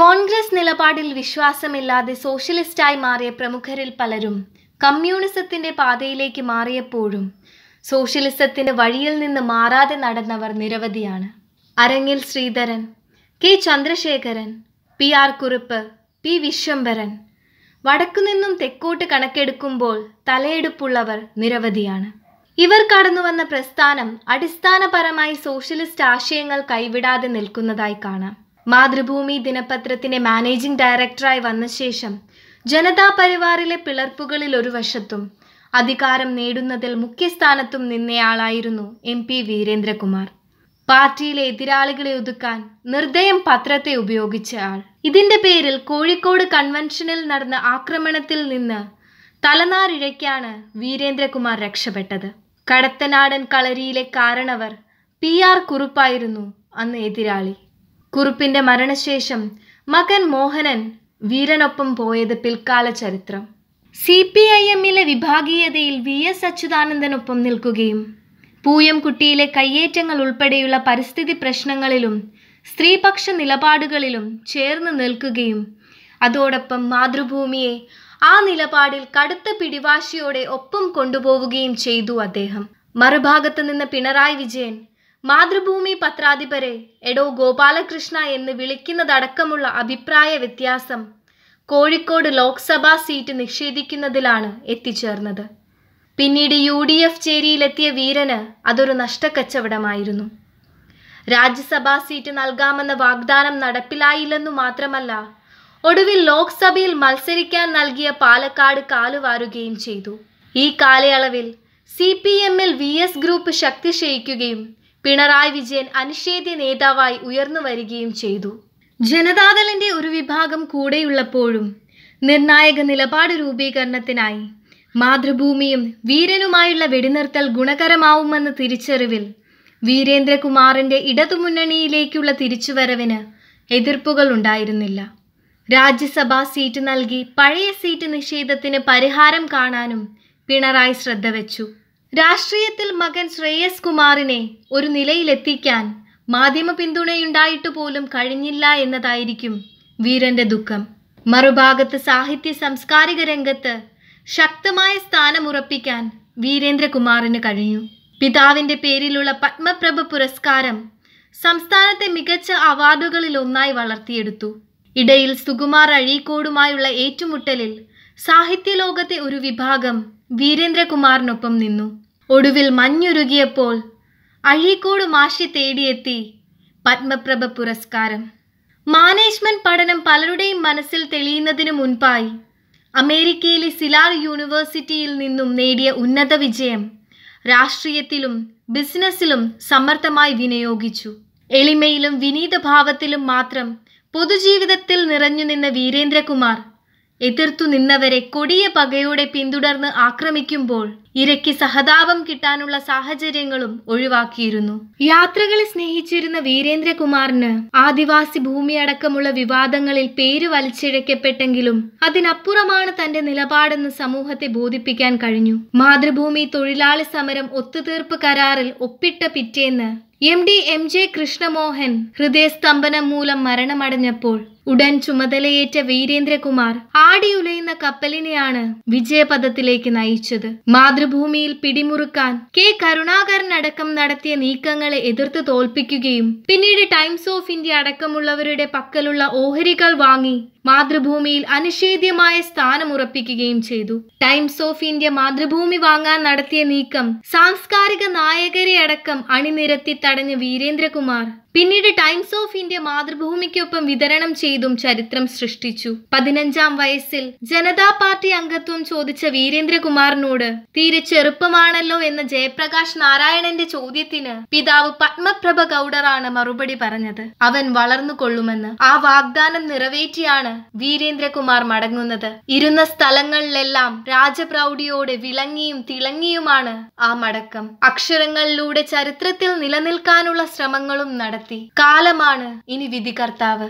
കോൺഗ്രസ് നിലപാടിൽ വിശ്വാസമില്ലാതെ സോഷ്യലിസ്റ്റായി മാറിയ പ്രമുഖരിൽ പലരും കമ്മ്യൂണിസത്തിന്റെ പാതയിലേക്ക് മാറിയപ്പോഴും സോഷ്യലിസത്തിന്റെ വഴിയിൽ നിന്ന് മാറാതെ നടന്നവർ നിരവധിയാണ് Arangil Sreedharan K Chandrasekharan P R Kurup P Viswambharan വടക്കുനിന്നും തെക്കോട്ട് കണക്കെടുക്കുമ്പോൾ തലയെടുപ്പുള്ളവർ നിരവധിയാണ് ഇവർ കടന്നുവന്ന പ്രസ്ഥാനം അടിസ്ഥാനപരമായി സോഷ്യലിസ്റ്റ് ആശയങ്ങൾ കൈവിടാതെ നിൽക്കുന്നതായി കാണാം മാതൃഭൂമി ദിനപത്രത്തിന്റെ മാനേജിംഗ് ഡയറക്ടറായി വന്ന ശേഷം ജനതാ പരിവാറിലെ പിളർപ്പുകളിൽ ഒരു വശത്തും അധികാരം നേടുന്നതിൽ മുഖ്യസ്ഥാനത്തും നിന്നയാളായിരുന്നു എം പി വീരേന്ദ്രകുമാർ പാർട്ടിയിലെ എതിരാളികളെ ഒതുക്കാൻ നിർദ്ദയം പത്രത്തെ ഉപയോഗിച്ച ആൾ ഇതിന്റെ പേരിൽ കോഴിക്കോട് കൺവെൻഷനിൽ നടന്ന ആക്രമണത്തിൽ നിന്ന് തലനാരിഴയ്ക്കാണ് വീരേന്ദ്രകുമാർ രക്ഷപ്പെട്ടത് കടത്തനാടൻ കളരിയിലെ കാരണവർ പി ആർ കുറുപ്പായിരുന്നു അന്ന് എതിരാളി കുറുപ്പിന്റെ മരണശേഷം മകൻ മോഹനൻ വീരനൊപ്പം പോയത് പിൽക്കാല ചരിത്രം സി പി ഐ എമ്മിലെ വിഭാഗീയതയിൽ വി എസ് അച്യുതാനന്ദനൊപ്പം നിൽക്കുകയും പൂയംകുട്ടിയിലെ കയ്യേറ്റങ്ങൾ ഉൾപ്പെടെയുള്ള പരിസ്ഥിതി പ്രശ്നങ്ങളിലും സ്ത്രീപക്ഷ നിലപാടുകളിലും ചേർന്ന് നിൽക്കുകയും അതോടൊപ്പം മാതൃഭൂമിയെ ആ നിലപാടിൽ കടുത്ത പിടിവാശിയോടെ ഒപ്പം കൊണ്ടുപോവുകയും ചെയ്തു അദ്ദേഹം മറുഭാഗത്ത് നിന്ന് പിണറായി വിജയൻ മാതൃഭൂമി പത്രാധിപരെ എടോ ഗോപാലകൃഷ്ണ എന്ന് വിളിക്കുന്നതടക്കമുള്ള അഭിപ്രായ വ്യത്യാസം കോഴിക്കോട് ലോക്സഭാ സീറ്റ് നിഷേധിക്കുന്നതിലാണ് എത്തിച്ചേർന്നത് പിന്നീട് യു ഡി എഫ് ചേരിയിലെത്തിയ വീരന് അതൊരു നഷ്ടക്കച്ചവടമായിരുന്നു രാജ്യസഭാ സീറ്റ് നൽകാമെന്ന വാഗ്ദാനം നടപ്പിലായില്ലെന്നു മാത്രമല്ല ഒടുവിൽ ലോക്സഭയിൽ മത്സരിക്കാൻ നൽകിയ പാലക്കാട് കാലുവാരുകയും ചെയ്തു ഈ കാലയളവിൽ സി പി എമ്മിൽ വി എസ് ഗ്രൂപ്പ് ശക്തിശയിക്കുകയും പിണറായി വിജയൻ അനിഷേധ്യ നേതാവായി ഉയർന്നു വരികയും ചെയ്തു ജനതാദളിന്റെ ഒരു വിഭാഗം കൂടെയുള്ളപ്പോഴും നിർണായക നിലപാട് രൂപീകരണത്തിനായി മാതൃഭൂമിയും വീരനുമായുള്ള വെടിനിർത്തൽ ഗുണകരമാവുമെന്ന തിരിച്ചറിവിൽ വീരേന്ദ്രകുമാറിന്റെ ഇടതുമുന്നണിയിലേക്കുള്ള തിരിച്ചുവരവിന് എതിർപ്പുകൾ ഉണ്ടായിരുന്നില്ല രാജ്യസഭാ സീറ്റ് നൽകി പഴയ സീറ്റ് നിഷേധത്തിന് പരിഹാരം കാണാനും പിണറായി ശ്രദ്ധ വെച്ചു രാഷ്ട്രീയത്തിൽ മകൻ ശ്രേയസ് കുമാറിനെ ഒരു നിലയിലെത്തിക്കാൻ മാധ്യമ പിന്തുണയുണ്ടായിട്ട് പോലും കഴിഞ്ഞില്ല എന്നതായിരിക്കും വീരന്റെ ദുഃഖം മറുഭാഗത്ത് സാഹിത്യ സാംസ്കാരിക രംഗത്ത് ശക്തമായ സ്ഥാനമുറപ്പിക്കാൻ വീരേന്ദ്രകുമാറിന് കഴിഞ്ഞു പിതാവിന്റെ പേരിലുള്ള പത്മപ്രഭ പുരസ്കാരം സംസ്ഥാനത്തെ മികച്ച അവാർഡുകളിൽ ഒന്നായി വളർത്തിയെടുത്തു ഇടയിൽ സുകുമാർ അഴീക്കോടുമായുള്ള ഏറ്റുമുട്ടലിൽ സാഹിത്യലോകത്തെ ഒരു വിഭാഗം വീരേന്ദ്രകുമാറിനൊപ്പം നിന്നു ഒടുവിൽ മഞ്ഞുരുകിയപ്പോൾ അഴീക്കോട് മാഷി തേടിയെത്തി പത്മപ്രഭ പുരസ്കാരം മാനേജ്മെന്റ് പഠനം പലരുടെയും മനസ്സിൽ തെളിയുന്നതിനു മുൻപായി അമേരിക്കയിലെ സിലാർ യൂണിവേഴ്സിറ്റിയിൽ നിന്നും നേടിയ ഉന്നത വിജയം രാഷ്ട്രീയത്തിലും ബിസിനസ്സിലും സമർത്ഥമായി വിനിയോഗിച്ചു എളിമയിലും വിനീതഭാവത്തിലും മാത്രം പൊതുജീവിതത്തിൽ നിറഞ്ഞുനിന്ന വീരേന്ദ്രകുമാർ എതിർത്തു നിന്നവരെ കൊടിയ പകയോടെ പിന്തുടർന്ന് ആക്രമിക്കുമ്പോൾ ഇരയ്ക്ക് സഹതാപം കിട്ടാനുള്ള സാഹചര്യങ്ങളും ഒഴിവാക്കിയിരുന്നു യാത്രകളെ സ്നേഹിച്ചിരുന്ന വീരേന്ദ്രകുമാറിന് ആദിവാസി ഭൂമിയടക്കമുള്ള വിവാദങ്ങളിൽ പേര് വലിച്ചിഴക്കപ്പെട്ടെങ്കിലും അതിനപ്പുറമാണ് തന്റെ നിലപാടെന്ന് സമൂഹത്തെ ബോധിപ്പിക്കാൻ കഴിഞ്ഞു മാതൃഭൂമി തൊഴിലാളി സമരം ഒത്തുതീർപ്പ് കരാറിൽ ഒപ്പിട്ട പിറ്റേന്ന് M D M J Krishnamohan ഹൃദയസ്തംഭനം മൂലം മരണമടഞ്ഞപ്പോൾ ഉടൻ ചുമതലയേറ്റ വീരേന്ദ്രകുമാർ ആടിയുലയുന്ന കപ്പലിനെയാണ് വിജയപഥത്തിലേക്ക് നയിച്ചത് മാതൃഭൂമിയിൽ പിടിമുറുക്കാൻ കെ കരുണാകരൻ അടക്കം നടത്തിയ നീക്കങ്ങളെ എതിർത്ത് തോൽപ്പിക്കുകയും പിന്നീട് ടൈംസ് ഓഫ് ഇന്ത്യ അടക്കമുള്ളവരുടെ പക്കലുള്ള ഓഹരികൾ വാങ്ങി മാതൃഭൂമിയിൽ അനിഷേധ്യമായ സ്ഥാനം ഉറപ്പിക്കുകയും ചെയ്തു ടൈംസ് ഓഫ് ഇന്ത്യ മാതൃഭൂമി വാങ്ങാൻ നടത്തിയ നീക്കം സാംസ്കാരിക നായകരെ അടക്കം അണിനിരത്തി തടഞ്ഞ വീരേന്ദ്രകുമാർ പിന്നീട് ടൈംസ് ഓഫ് ഇന്ത്യ മാതൃഭൂമിക്കൊപ്പം വിതരണം ചെയ്തു ചെയ്തും ചരിത്രം സൃഷ്ടിച്ചു പതിനഞ്ചാം വയസ്സിൽ ജനതാ പാർട്ടി അംഗത്വം ചോദിച്ച വീരേന്ദ്രകുമാറിനോട് തീരെ ചെറുപ്പമാണല്ലോ എന്ന ജയപ്രകാശ് നാരായണന്റെ ചോദ്യത്തിന് പിതാവ് പത്മപ്രഭ ഗൗഡറാണ് മറുപടി പറഞ്ഞത് അവൻ വളർന്നു കൊള്ളുമെന്ന് ആ വാഗ്ദാനം നിറവേറ്റിയാണ് വീരേന്ദ്രകുമാർ മടങ്ങുന്നത് ഇരുന്ന സ്ഥലങ്ങളിലെല്ലാം രാജപ്രൗഢിയോടെ വിളങ്ങിയും തിളങ്ങിയുമാണ് ആ മടക്കം അക്ഷരങ്ങളിലൂടെ ചരിത്രത്തിൽ നിലനിൽക്കാനുള്ള ശ്രമങ്ങളും നടത്തി കാലമാണ് ഇനി വിധികർത്താവ്